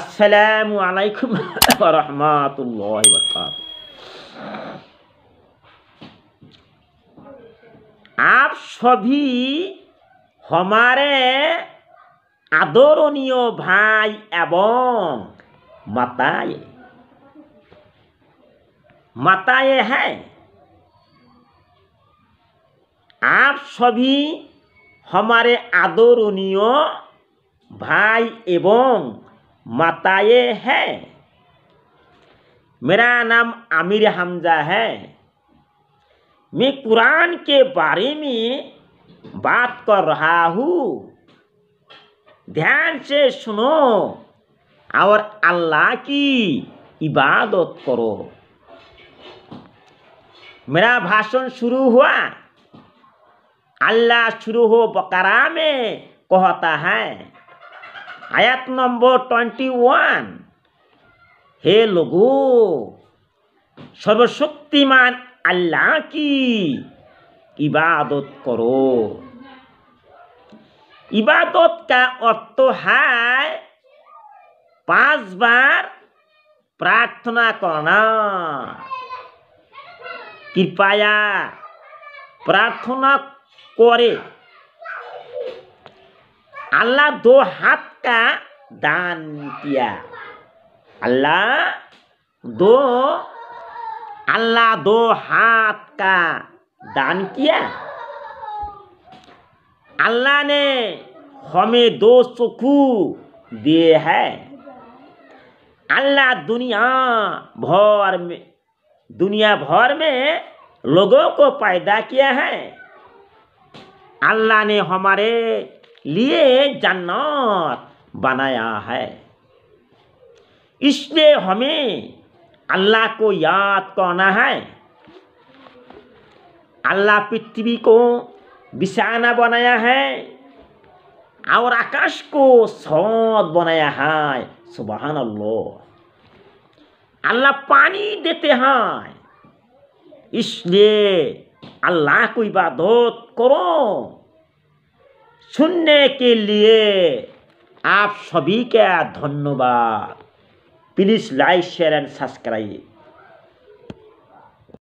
আসসালামু আলাইকুম রহমাতুল্লাহ আপ সভি হমারে আদরণীয় ভাই এবং মাতায় মাতায় হ্যাঁ আপ সভি হমারে আদরণীয় ভাই এবং माताएं हैं मेरा नाम आमिर हमजा है मैं कुरान के बारे में बात कर रहा हूँ ध्यान से सुनो और अल्लाह की इबादत करो मेरा भाषण शुरू हुआ अल्लाह शुरू हो बकरा में कहता है আয়াত নম্বর টোয়েন্টি ওয়ান হে লঘু সর্বশক্তিমান আল্লাহ কি ইবাদত করো ইবাদত কা অর্থ হায় পাঁচবার প্রার্থনা प्रार्थना কৃপায়া প্রার্থনা করে আল্লাহ দো হাত का दान किया अल्लाह दो अल्लाह दो हाथ का दान किया अल्लाह ने हमें दो सुखू दिए है अल्लाह दुनिया भर में दुनिया भर में लोगों को पैदा किया है अल्लाह ने हमारे लिए जन्नत बनाया है इसलिए हमें अल्लाह को याद करना है अल्लाह पृथ्वी को बिछाना बनाया है और आकाश को सौद बनाया है सुबह अल्लाह अल्लाह पानी देते हैं इसलिए अल्लाह को इबादत करो सुनने के लिए आप सभी का धन्यवाद please like share and subscribe